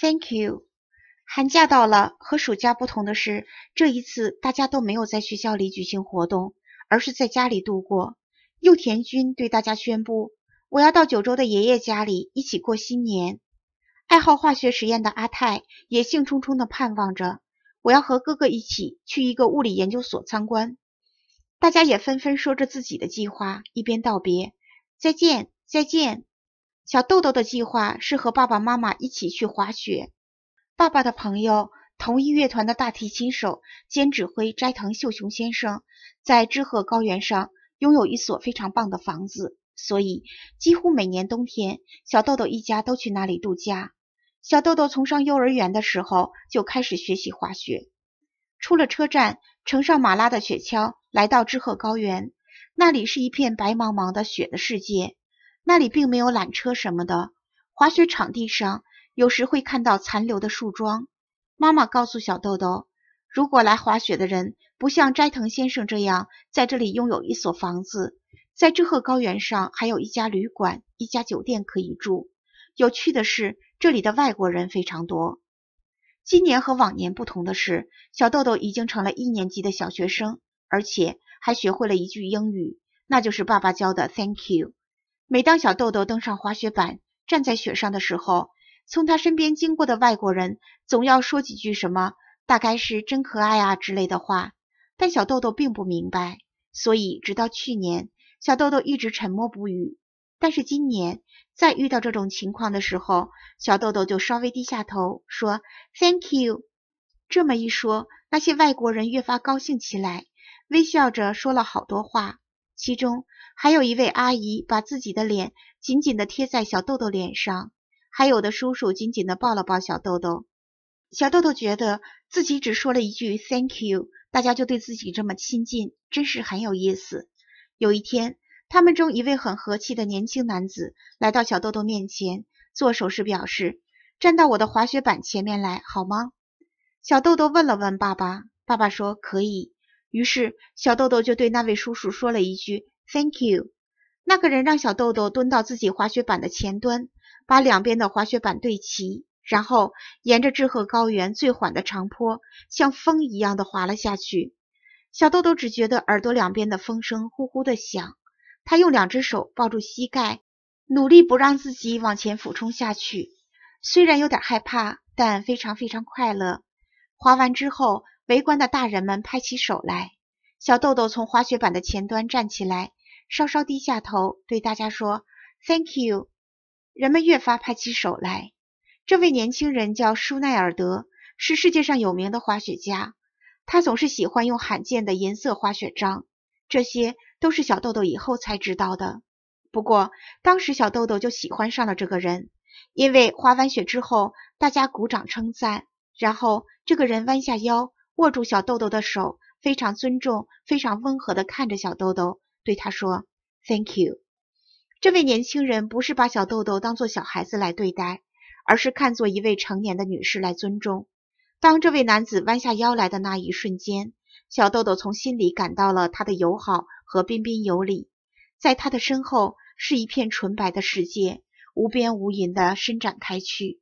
Thank you。寒假到了，和暑假不同的是，这一次大家都没有在学校里举行活动，而是在家里度过。右田君对大家宣布：“我要到九州的爷爷家里一起过新年。”爱好化学实验的阿泰也兴冲冲地盼望着：“我要和哥哥一起去一个物理研究所参观。”大家也纷纷说着自己的计划，一边道别：“再见，再见。”小豆豆的计划是和爸爸妈妈一起去滑雪。爸爸的朋友，同一乐团的大提琴手兼指挥斋藤秀雄先生，在知鹤高原上拥有一所非常棒的房子，所以几乎每年冬天，小豆豆一家都去那里度假。小豆豆从上幼儿园的时候就开始学习滑雪。出了车站，乘上马拉的雪橇，来到知鹤高原，那里是一片白茫茫的雪的世界。那里并没有缆车什么的，滑雪场地上有时会看到残留的树桩。妈妈告诉小豆豆，如果来滑雪的人不像斋藤先生这样在这里拥有一所房子，在这鹤高原上还有一家旅馆、一家酒店可以住。有趣的是，这里的外国人非常多。今年和往年不同的是，小豆豆已经成了一年级的小学生，而且还学会了一句英语，那就是爸爸教的 “Thank you”。每当小豆豆登上滑雪板，站在雪上的时候，从他身边经过的外国人总要说几句什么，大概是“真可爱啊”之类的话。但小豆豆并不明白，所以直到去年，小豆豆一直沉默不语。但是今年，在遇到这种情况的时候，小豆豆就稍微低下头说 “Thank you”。这么一说，那些外国人越发高兴起来，微笑着说了好多话。其中还有一位阿姨把自己的脸紧紧的贴在小豆豆脸上，还有的叔叔紧紧的抱了抱小豆豆。小豆豆觉得自己只说了一句 Thank you，大家就对自己这么亲近，真是很有意思。有一天，他们中一位很和气的年轻男子来到小豆豆面前，做手势表示：“站到我的滑雪板前面来，好吗？”小豆豆问了问爸爸，爸爸说：“可以。”于是，小豆豆就对那位叔叔说了一句 “Thank you”。那个人让小豆豆蹲到自己滑雪板的前端，把两边的滑雪板对齐，然后沿着志贺高原最缓的长坡，像风一样的滑了下去。小豆豆只觉得耳朵两边的风声呼呼的响，他用两只手抱住膝盖，努力不让自己往前俯冲下去。虽然有点害怕，但非常非常快乐。滑完之后。围观的大人们拍起手来。小豆豆从滑雪板的前端站起来，稍稍低下头，对大家说：“Thank you。”人们越发拍起手来。这位年轻人叫舒奈尔德，是世界上有名的滑雪家。他总是喜欢用罕见的银色滑雪杖。这些都是小豆豆以后才知道的。不过当时小豆豆就喜欢上了这个人，因为滑完雪之后，大家鼓掌称赞，然后这个人弯下腰。握住小豆豆的手，非常尊重、非常温和的看着小豆豆，对他说：“Thank you。”这位年轻人不是把小豆豆当做小孩子来对待，而是看作一位成年的女士来尊重。当这位男子弯下腰来的那一瞬间，小豆豆从心里感到了他的友好和彬彬有礼。在他的身后是一片纯白的世界，无边无垠的伸展开去。